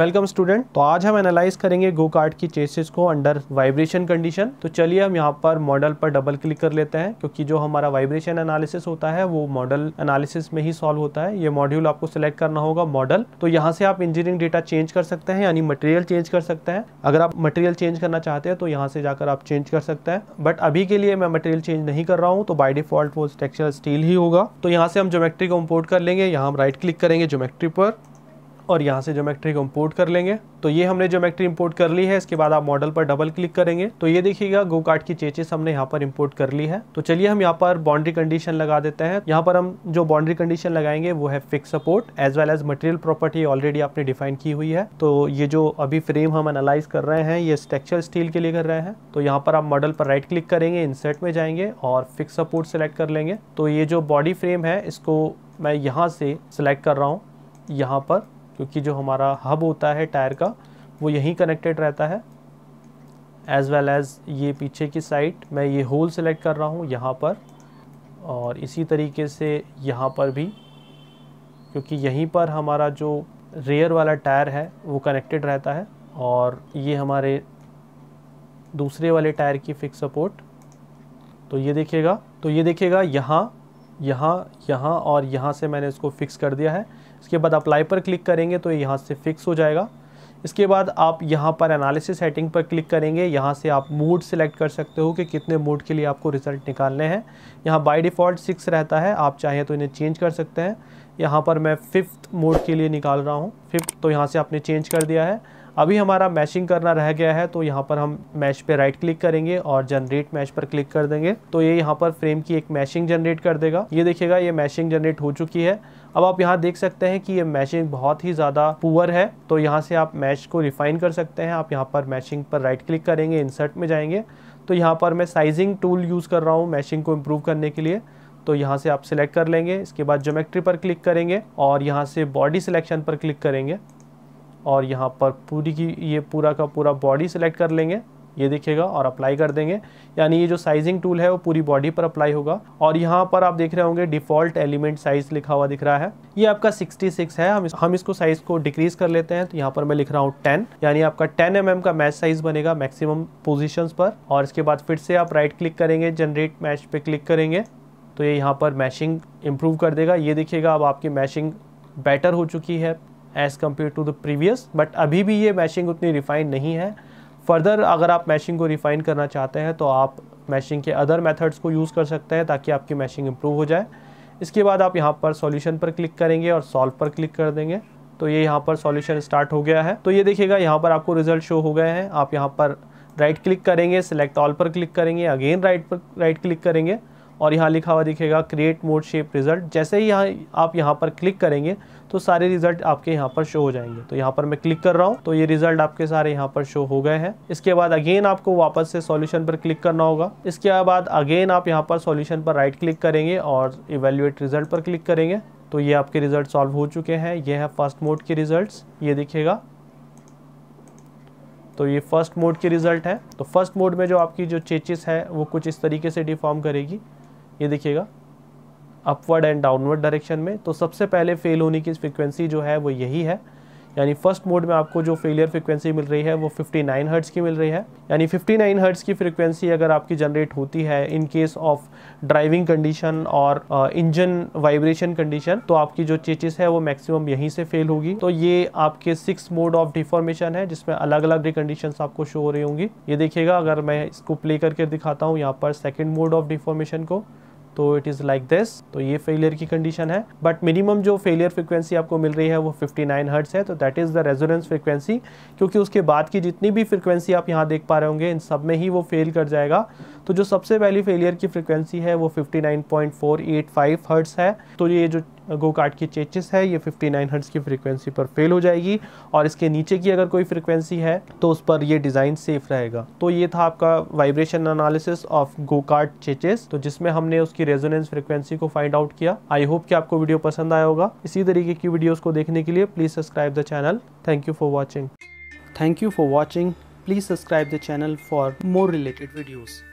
Welcome student तो आज हम एनालाइज करेंगे गो कार्ट की चेसिस को अंडर वाइब्रेशन कंडीशन तो चलिए हम यहाँ पर मॉडल पर डबल क्लिक कर लेते हैं क्योंकि जो हमारा वाइब्रेशन एनालिसिस होता है वो मॉडल एनालिसिस में ही सॉल्व होता है ये मॉड्यूल आपको सिलेक्ट करना होगा मॉडल तो यहाँ से आप इंजीनियरिंग डेटा चेंज कर सकते हैं यानी मटेरियल चेंज कर सकते हैं अगर आप मटेरियल चेंज करना चाहते हैं तो यहाँ से जाकर आप चेंज कर सकते हैं बट अभी के लिए मैं मटेरियल चेंज नहीं कर रहा हूँ तो बाई डिफॉल्ट वो स्ट्रक्चरल स्टील ही होगा तो यहाँ से हम जोमेट्री को इम्पोर्ट कर लेंगे यहाँ हम राइट क्लिक करेंगे ज्योमेट्री पर और यहाँ से जोमेट्री को इम्पोर्ट कर लेंगे तो ये हमने ज्योमेट्री इम्पोर्ट कर ली है इसके बाद आप मॉडल पर डबल क्लिक करेंगे तो ये देखिएगा गो कार्ड की चेचेस हमने यहाँ पर इम्पोर्ट कर ली है तो चलिए हम यहाँ पर बाउंड्री कंडीशन लगा देते हैं यहाँ पर हम जो बाउंड्री कंडीशन लगाएंगे वो है fix support as well as material property already आपने डिफाइन की हुई है तो ये जो अभी फ्रेम हम एनालाइज कर रहे हैं ये स्ट्रक्चर स्टील के लिए कर रहे हैं तो यहाँ पर आप मॉडल पर राइट क्लिक करेंगे इंसर्ट में जाएंगे और फिक्स सपोर्ट सेलेक्ट कर लेंगे तो ये जो बॉडी फ्रेम है इसको मैं यहाँ से सिलेक्ट कर रहा हूँ यहाँ पर क्योंकि जो हमारा हब होता है टायर का वो यहीं कनेक्टेड रहता है एज़ वेल एज़ ये पीछे की साइड मैं ये होल सेलेक्ट कर रहा हूँ यहाँ पर और इसी तरीके से यहाँ पर भी क्योंकि यहीं पर हमारा जो रेयर वाला टायर है वो कनेक्टेड रहता है और ये हमारे दूसरे वाले टायर की फिक्स सपोर्ट तो ये देखिएगा तो ये देखिएगा यहाँ यहाँ यहाँ और यहाँ से मैंने इसको फिक्स कर दिया है इसके बाद अप्लाई पर क्लिक करेंगे तो यहाँ से फिक्स हो जाएगा इसके बाद आप यहाँ पर एनालिसिस सेटिंग पर क्लिक करेंगे यहाँ से आप मूड सिलेक्ट कर सकते हो कि कितने मूड के लिए आपको रिज़ल्ट निकालने हैं यहाँ बाय डिफ़ॉल्ट सिक्स रहता है आप चाहें तो इन्हें चेंज कर सकते हैं यहाँ पर मैं फिफ्थ मूड के लिए निकाल रहा हूँ फिफ्थ तो यहाँ से आपने चेंज कर दिया है अभी हमारा मैशिंग करना रह गया है तो यहाँ पर हम मैश पे राइट क्लिक करेंगे और जनरेट मैश पर क्लिक कर देंगे तो ये यहाँ पर फ्रेम की एक मैशिंग जनरेट कर देगा ये देखिएगा ये मैशिंग जनरेट हो चुकी है अब आप यहाँ देख सकते हैं कि ये मैशिंग बहुत ही ज़्यादा पुअर है तो यहाँ से आप मैश को रिफाइन कर सकते हैं आप यहाँ पर मैशिंग पर राइट क्लिक करेंगे इंसर्ट में जाएंगे तो यहाँ पर मैं साइजिंग टूल यूज़ कर रहा हूँ मैशिंग को इम्प्रूव करने के लिए तो यहाँ से आप सिलेक्ट कर लेंगे इसके बाद जोमेट्री पर क्लिक करेंगे और यहाँ से बॉडी सिलेक्शन पर क्लिक करेंगे और यहाँ पर पूरी की ये पूरा का पूरा बॉडी सेलेक्ट कर लेंगे ये देखिएगा और अप्लाई कर देंगे यानी ये जो साइजिंग टूल है वो पूरी बॉडी पर अप्लाई होगा और यहाँ पर आप देख रहे होंगे डिफॉल्ट एलिमेंट साइज लिखा हुआ दिख रहा है ये आपका 66 है हम इस, हम इसको साइज को डिक्रीज कर लेते हैं तो यहाँ पर मैं लिख रहा हूँ 10 यानी आपका 10 एम mm का मैच साइज बनेगा मैक्सिमम पोजिशन पर और इसके बाद फिर से आप राइट क्लिक करेंगे जनरेट मैच पे क्लिक करेंगे तो ये यहाँ पर मैशिंग इम्प्रूव कर देगा ये देखिएगा अब आपकी मैशिंग बेटर हो चुकी है as compared to the previous but अभी भी ये मैशिंग उतनी रिफाइन नहीं है फर्दर अगर आप मैशिंग को रिफाइन करना चाहते हैं तो आप मैशिंग के अदर मेथड्स को यूज़ कर सकते हैं ताकि आपकी मैशिंग इम्प्रूव हो जाए इसके बाद आप यहाँ पर सॉल्यूशन पर क्लिक करेंगे और सॉल्व पर क्लिक कर देंगे तो ये यहाँ पर सॉल्यूशन स्टार्ट हो गया है तो ये देखिएगा यहाँ पर आपको रिजल्ट शो हो गए हैं आप यहाँ पर राइट क्लिक करेंगे सेलेक्ट ऑल पर क्लिक करेंगे अगेन राइट पर राइट क्लिक करेंगे और यहाँ लिखा हुआ दिखेगा क्रिएट मोड शेप रिज़ल्ट जैसे ही यहाँ आप यहाँ पर क्लिक करेंगे तो सारे रिज़ल्ट आपके यहाँ पर शो हो जाएंगे तो यहाँ पर मैं क्लिक कर रहा हूँ तो ये रिज़ल्ट आपके सारे यहाँ पर शो हो गए हैं इसके बाद अगेन आपको वापस से सॉल्यूशन पर क्लिक करना होगा इसके बाद अगेन आप यहाँ पर सॉल्यूशन पर राइट क्लिक करेंगे और इवेल्युएट रिज़ल्ट पर क्लिक करेंगे तो ये आपके रिज़ल्ट सॉल्व हो चुके हैं ये है फर्स्ट मोड के रिज़ल्ट ये दिखेगा तो ये फर्स्ट मोड के रिज़ल्ट है तो फर्स्ट मोड में जो आपकी जो चेचिस है वो कुछ इस तरीके से डिफॉर्म करेगी ये देखिएगा अपवर्ड एंड डाउनवर्ड डायरेक्शन में तो सबसे पहले फेल होने की फ्रिक्वेंसी जो है वो यही है यानी फर्स्ट मोड में आपको जो फेलियर फ्रिक्वेंसी मिल रही है वो 59 नाइन हर्ट्स की मिल रही है यानी 59 नाइन हर्ट्स की फ्रिक्वेंसी अगर आपकी जनरेट होती है in case of driving condition और इंजन वाइब्रेशन कंडीशन तो आपकी जो चेचिस है वो मैक्सिमम यहीं से फेल होगी तो ये आपके सिक्स मोड ऑफ डिफॉर्मेशन है जिसमें अलग अलग कंडीशन आपको शो हो रही होंगी ये देखिएगा अगर मैं इसको प्ले करके दिखाता हूँ यहाँ पर सेकेंड मोड ऑफ डिफॉर्मेशन को तो इट इज़ लाइक दिस तो ये फेलियर की कंडीशन है बट मिनिमम जो फेलियर फ्रिक्वेंसी आपको मिल रही है वो 59 नाइन हर्ट्स है तो that is the resonance frequency क्योंकि उसके बाद की जितनी भी फ्रिक्वेंसी आप यहाँ देख पा रहे होंगे इन सब में ही वो फेल कर जाएगा तो जो सबसे पहली फेलियर की फ्रिक्वेंसी है वो 59.485 हर्ट्स है तो ये जो गो कार्ट की चेचिस है ये 59 हर्ट्स की फ्रिक्वेंसी पर फेल हो जाएगी और इसके नीचे की अगर कोई फ्रिक्वेंसी है तो उस पर ये डिज़ाइन सेफ रहेगा तो ये था आपका vibration analysis of go kart chassis तो जिसमें हमने उसकी रेजोनेंस फ्रिक्वेंसी को फाइंड आउट किया आई होप कि आपको वीडियो पसंद आया होगा इसी तरीके की वीडियोज़ को देखने के लिए please subscribe the channel thank you for watching thank you for watching Please subscribe the channel for more related videos.